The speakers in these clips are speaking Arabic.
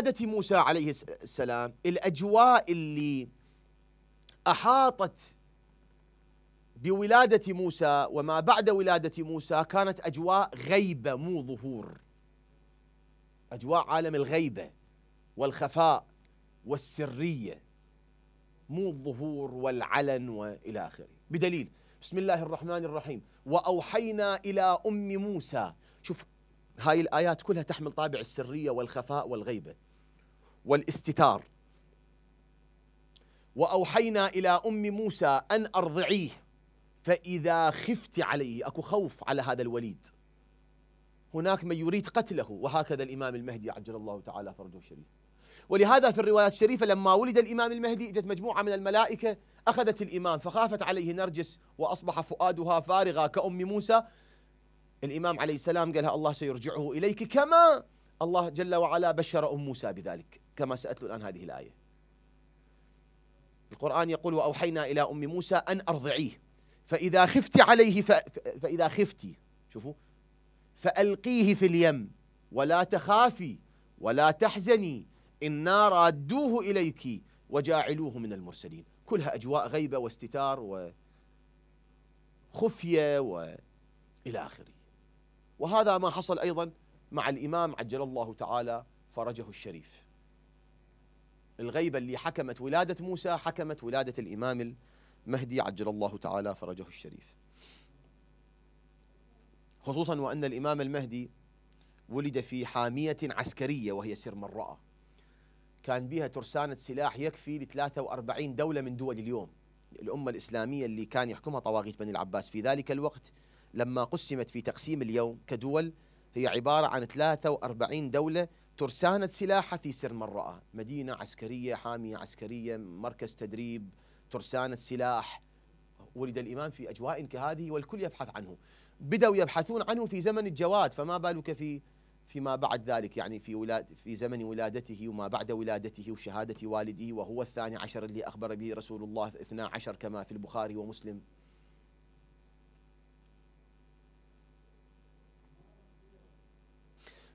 ولادة موسى عليه السلام الأجواء اللي أحاطت بولادة موسى وما بعد ولادة موسى كانت أجواء غيبة مو ظهور أجواء عالم الغيبة والخفاء والسرية مو الظهور والعلن والى اخره بدليل بسم الله الرحمن الرحيم واوحينا الى ام موسى شوف هاي الايات كلها تحمل طابع السريه والخفاء والغيبه والاستتار واوحينا الى ام موسى ان ارضعيه فاذا خفت عليه اكو خوف على هذا الوليد هناك من يريد قتله وهكذا الامام المهدي عجل الله تعالى فرجه الشريف ولهذا في الروايات الشريفه لما ولد الامام المهدي اجت مجموعه من الملائكه اخذت الامام فخافت عليه نرجس واصبح فؤادها فارغا كام موسى الامام عليه السلام قال الله سيرجعه اليك كما الله جل وعلا بشر ام موسى بذلك كما سأتلو الآن هذه الآية القرآن يقول وأوحينا إلى أم موسى أن أرضعيه فإذا خفت عليه ف... فإذا خفت شوفوا فألقيه في اليم ولا تخافي ولا تحزني إنا رادوه إليك وجاعلوه من المرسلين كلها أجواء غيبة واستتار وخفية وإلى آخره وهذا ما حصل أيضا مع الإمام عجل الله تعالى فرجه الشريف الغيبة اللي حكمت ولادة موسى حكمت ولادة الإمام المهدي عجل الله تعالى فرجه الشريف خصوصا وأن الإمام المهدي ولد في حامية عسكرية وهي سر رأى كان بها ترسانة سلاح يكفي ل 43 دولة من دول اليوم الأمة الإسلامية اللي كان يحكمها طواغيت بني العباس في ذلك الوقت لما قسمت في تقسيم اليوم كدول هي عبارة عن 43 دولة ترسانت سلاحه في سر الرأى مدينة عسكرية حامية عسكرية مركز تدريب ترسان سلاح ولد الإمام في أجواء كهذه والكل يبحث عنه بدأوا يبحثون عنه في زمن الجواد فما بالك في فيما بعد ذلك يعني في ولاد في زمن ولادته وما بعد ولادته وشهادة والده وهو الثاني عشر اللي أخبر به رسول الله اثنا عشر كما في البخاري ومسلم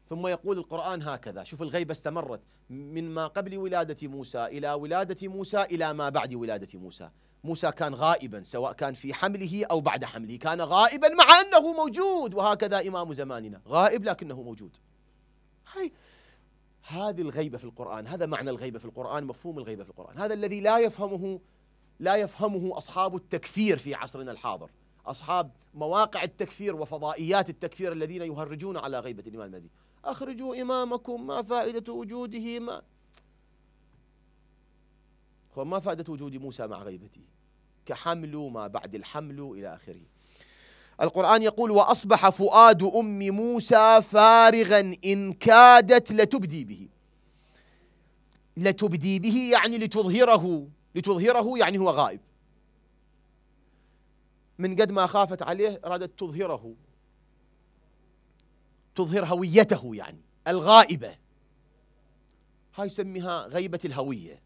ثم يقول القرآن هكذا شوف الغيبة استمرت من ما قبل ولادة موسى إلى ولادة موسى إلى ما بعد ولادة موسى موسى كان غائبا سواء كان في حمله أو بعد حمله كان غائبا مع أنه موجود وهكذا إمام زماننا غائب لكنه موجود هاي هذه الغيبة في القرآن هذا معنى الغيبة في القرآن مفهوم الغيبة في القرآن هذا الذي لا يفهمه لا يفهمه أصحاب التكفير في عصرنا الحاضر أصحاب مواقع التكفير وفضائيات التكفير الذين يهرجون على غيبة الإمام المهدي أخرجوا إمامكم ما فائدة وجوده ما ما فائدة وجود موسى مع غيبته كحمل ما بعد الحمل إلى آخره القرآن يقول وأصبح فؤاد أم موسى فارغا إن كادت لتبدي به لتبدي به يعني لتظهره لتظهره يعني هو غائب من قد ما خافت عليه أرادت تظهره تظهر هويته يعني الغائبة هاي يسميها غيبة الهوية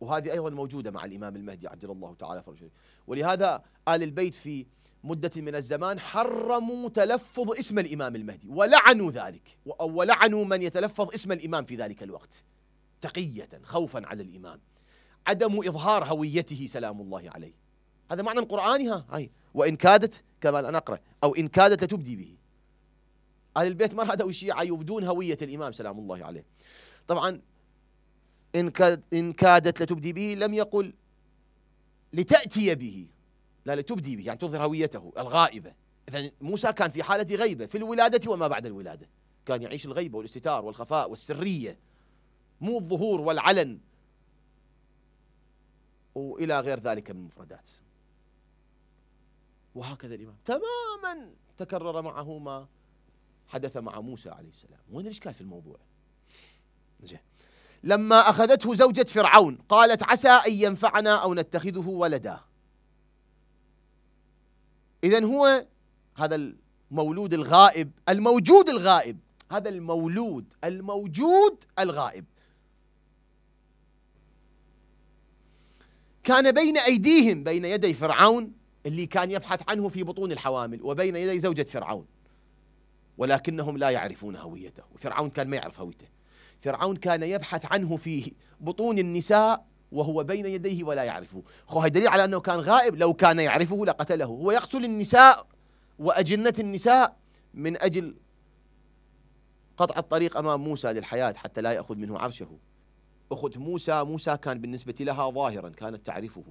وهذه أيضا موجودة مع الإمام المهدي عجل الله تعالى فرجه ولهذا آل البيت في مدة من الزمان حرموا تلفظ اسم الإمام المهدي ولعنوا ذلك ولعنوا من يتلفظ اسم الإمام في ذلك الوقت تقية خوفا على الإمام عدم إظهار هويته سلام الله عليه هذا معنى قرآنها هاي وإن كادت كما أنا أقرأ أو إن كادت لتبدي به أهل البيت ما رادوا الشيعة يبدون هوية الإمام سلام الله عليه طبعا إن, كاد إن كادت لتبدي به لم يقل لتأتي به لا لتبدي به يعني تظهر هويته الغائبة إذا موسى كان في حالة غيبة في الولادة وما بعد الولادة كان يعيش الغيبة والاستتار والخفاء والسرية مو الظهور والعلن وإلى غير ذلك من المفردات وهكذا الإمام تماما تكرر معه ما حدث مع موسى عليه السلام وين الإشكال في الموضوع زين لما أخذته زوجة فرعون قالت عسى أن ينفعنا أو نتخذه ولدا إذا هو هذا المولود الغائب الموجود الغائب هذا المولود الموجود الغائب كان بين أيديهم بين يدي فرعون اللي كان يبحث عنه في بطون الحوامل وبين يدي زوجة فرعون ولكنهم لا يعرفون هويته وفرعون كان ما يعرف هويته فرعون كان يبحث عنه في بطون النساء وهو بين يديه ولا يعرفه هو دليل على أنه كان غائب لو كان يعرفه لقتله هو يقتل النساء وأجنة النساء من أجل قطع الطريق أمام موسى للحياة حتى لا يأخذ منه عرشه أخت موسى موسى كان بالنسبة لها ظاهرا كانت تعرفه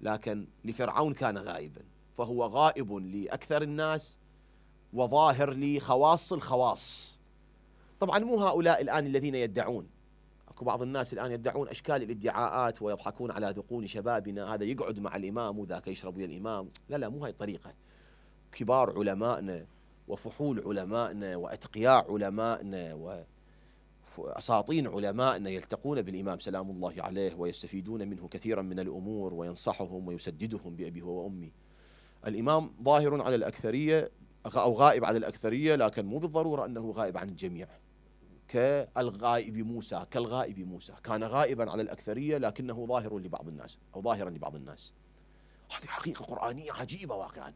لكن لفرعون كان غائبا فهو غائب لأكثر الناس وظاهر لخواص الخواص طبعا مو هؤلاء الآن الذين يدعون اكو بعض الناس الان يدعون اشكال الادعاءات ويضحكون على ذقون شبابنا هذا يقعد مع الامام وذاك يشرب ويا الامام لا لا مو هاي الطريقه كبار علمائنا وفحول علمائنا واتقياء علمائنا واساطين علمائنا يلتقون بالامام سلام الله عليه ويستفيدون منه كثيرا من الامور وينصحهم ويسددهم بابي وامي الامام ظاهر على الاكثريه أو غائب عن الأكثرية لكن مو بالضرورة أنه غائب عن الجميع كالغائب موسى كالغائب موسى كان غائبا على الأكثرية لكنه ظاهر لبعض الناس أو ظاهرا لبعض الناس هذه حقيقة قرآنية عجيبة واقعا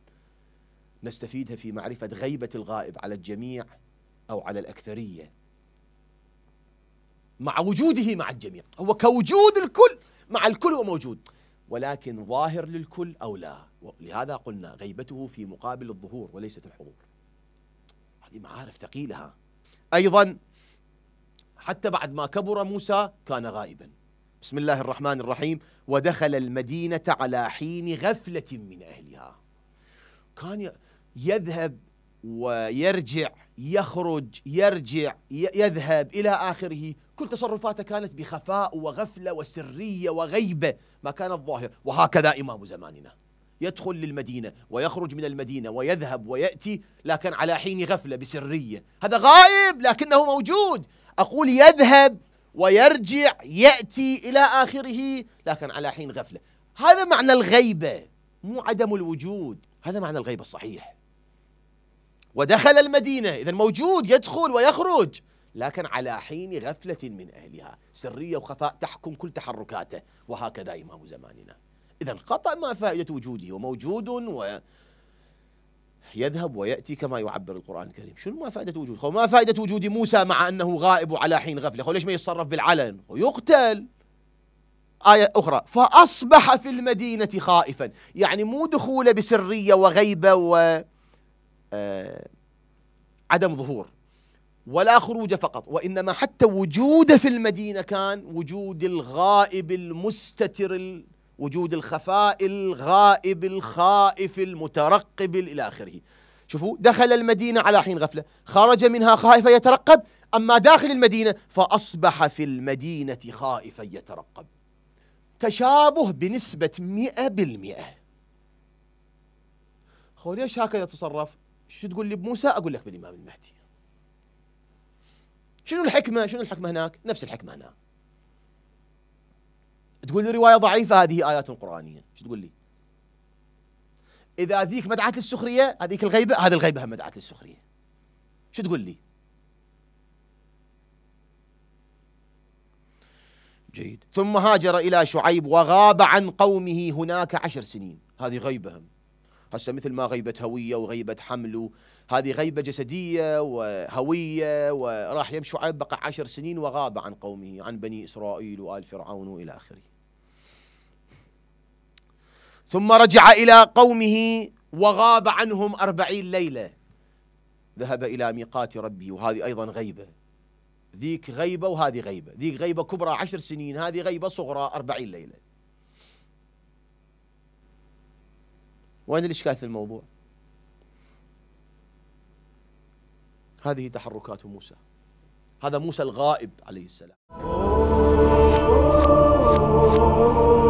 نستفيدها في معرفة غيبة الغائب على الجميع أو على الأكثرية مع وجوده مع الجميع هو كوجود الكل مع الكل هو موجود ولكن ظاهر للكل أو لا لهذا قلنا غيبته في مقابل الظهور وليست الحضور هذه معارف ثقيلة أيضا حتى بعد ما كبر موسى كان غائبا بسم الله الرحمن الرحيم ودخل المدينة على حين غفلة من أهلها كان يذهب ويرجع يخرج يرجع يذهب إلى آخره كل تصرفاته كانت بخفاء وغفلة وسرية وغيبة ما كان الظاهر وهكذا إمام زماننا يدخل للمدينة ويخرج من المدينة ويذهب ويأتي لكن على حين غفلة بسرية هذا غائب لكنه موجود أقول يذهب ويرجع يأتي إلى آخره لكن على حين غفلة هذا معنى الغيبة مو عدم الوجود هذا معنى الغيبة الصحيح ودخل المدينة إذا موجود يدخل ويخرج لكن على حين غفلة من أهلها سرية وخفاء تحكم كل تحركاته وهكذا إمام زماننا إذا خطأ ما فائدة وجوده وموجود و يذهب ويأتي كما يعبر القرآن الكريم شنو ما فائدة وجوده ما فائدة وجود موسى مع أنه غائب على حين غفلة ليش ما يتصرف بالعلن ويقتل آية أخرى فأصبح في المدينة خائفا يعني مو دخوله بسرية وغيبة و آه، عدم ظهور ولا خروج فقط وإنما حتى وجوده في المدينة كان وجود الغائب المستتر وجود الخفاء الغائب الخائف المترقب إلى آخره شوفوا دخل المدينة على حين غفلة خرج منها خائفا يترقب أما داخل المدينة فأصبح في المدينة خائفا يترقب تشابه بنسبة مئة بالمئة هو ليش هكذا تصرف شو تقول لي بموسى أقول لك بالإمام المهدي شنو الحكمة شنو الحكمة هناك نفس الحكمة هنا تقول لي رواية ضعيفة هذه آيات قرآنية شو تقول لي إذا ذيك مدعاة للسخرية هذيك الغيبة هذه الغيبة هم مدعاة للسخرية شو تقول لي جيد ثم هاجر إلى شعيب وغاب عن قومه هناك عشر سنين هذه غيبة هم هسه مثل ما غيبه هويه وغيبه حمل هذه غيبه جسديه وهويه وراح يمشي بقى عشر سنين وغاب عن قومه عن بني اسرائيل وال فرعون والى اخره. ثم رجع الى قومه وغاب عنهم أربعين ليله. ذهب الى ميقات ربي وهذه ايضا غيبه. ذيك غيبه وهذه غيبه، ذيك غيبه كبرى عشر سنين، هذه غيبه صغرى أربعين ليله. وين الإشكال في الموضوع هذه تحركات موسى هذا موسى الغائب عليه السلام